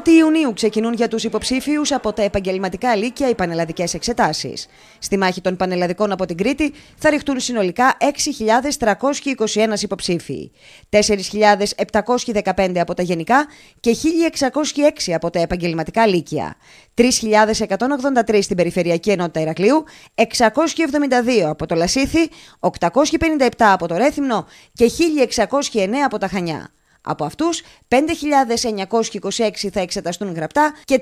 1η Ιουνίου ξεκινούν για τους υποψήφιους από τα επαγγελματικά λύκεια οι πανελλαδικές εξετάσεις. Στη μάχη των πανελλαδικών από την Κρήτη θα ρηχτούν συνολικά 6.321 υποψήφιοι. 4.715 από τα γενικά και 1.606 από τα επαγγελματικά λύκεια, 3.183 στην Περιφερειακή Ενότητα Ηρακλείου, 672 από το Λασίθι, 857 από το Ρέθυμνο και 1.609 από τα Χανιά. Από αυτούς, 5.926 θα εξεταστούν γραπτά και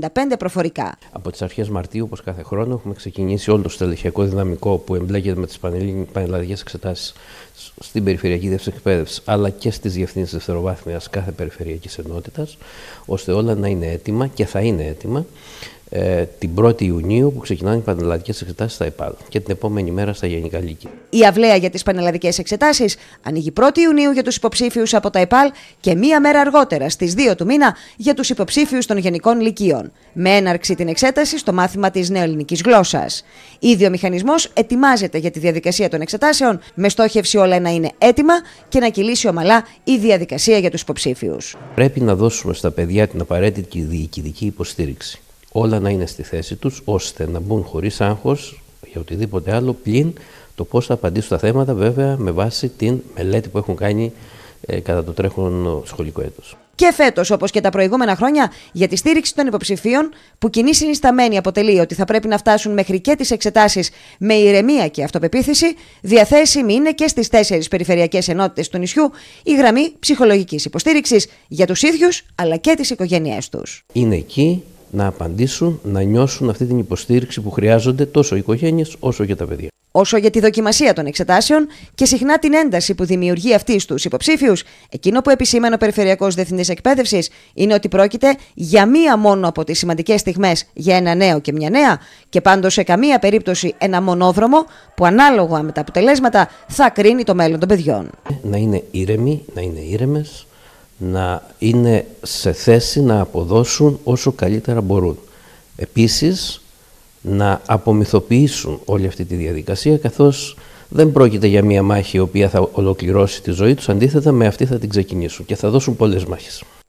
395 προφορικά. Από τις αρχές Μαρτίου, όπως κάθε χρόνο, έχουμε ξεκινήσει όλο το στελεχειακό δυναμικό που εμπλέκεται με τις πανελλαδικές εξετάσεις στην Περιφερειακή Δεύτερη Εκπαίδευση, αλλά και στις διευθύνσεις δευτεροβάθμιας κάθε περιφερειακής ενότητας, ώστε όλα να είναι έτοιμα και θα είναι έτοιμα. Ε, την 1η Ιουνίου που ξεκινάνε οι πανελλαδικές εξετάσεις στα ΕΠΑΛ και την επόμενη μέρα στα Γενικά Λύκη. Η αυλαία για τις πανελλαδικές εξετάσεις ανοίγει 1η Ιουνίου για τους υποψήφιους από τα ΕΠΑΛ και μία μέρα αργότερα στις 2 του μήνα για τους υποψήφιους των Γενικών Λυκείων. Με έναρξη την εξέταση στο μάθημα της νεοελληνικής γλώσσας. Ήδη ο μηχανισμός ετοιμάζεται για τη διαδικασία των εξετάσεων με στόχευση όλα να είναι έτοιμα και να κυλήσει ομαλά η διαδικασία για τους υποψήφιους. Πρέπει να δώσουμε στα παιδιά την απαραίτητη διοικητική υποστήριξη όλα να είναι στη θέση τους, ώστε να μπουν χωρίς άγχος για οτιδήποτε άλλο, πλην το πώς θα απαντήσουν τα θέματα, βέβαια με βάση την μελέτη που έχουν κάνει ε, κατά το τρέχον σχολικό έτος. Και φέτος, όπως και τα προηγούμενα χρόνια, για τη στήριξη των υποψηφίων, που κοινή συνισταμένη αποτελεί ότι θα πρέπει να φτάσουν μέχρι και τις εξετάσεις με ηρεμία και αυτοπεποίθηση, διαθέσιμη είναι και στις τέσσερις περιφερειακές ενότητες του νησιού η γραμμή ψυχολογικής υποστήριξης για τους ίδιους αλλά και τις οικογένειές τους. Είναι εκεί να απαντήσουν, να νιώσουν αυτή την υποστήριξη που χρειάζονται τόσο οι οικογένειες όσο και τα παιδιά. Όσο για τη δοκιμασία των εξετάσεων και συχνά την ένταση που δημιουργεί αυτή στους υποψήφιους, εκείνο που επισήμανε ο Περιφερειακός Διεθνή Εκπαίδευσης είναι ότι πρόκειται για μία μόνο από τις σημαντικές στιγμές για ένα νέο και μια νέα, και πάντως σε καμία περίπτωση ένα μονόδρομο που ανάλογα με τα αποτελέσματα θα κρίνει το μέλλον των παιδιών. Να είναι ήρεμοι, να είναι ήρεμες, να είναι σε θέση να αποδώσουν όσο καλύτερα μπορούν. Επίσης, να απομυθοποιήσουν όλη αυτή τη διαδικασία, καθώς δεν πρόκειται για μία μάχη η οποία θα ολοκληρώσει τη ζωή τους, αντίθετα με αυτή θα την ξεκινήσουν και θα δώσουν πολλές μάχες.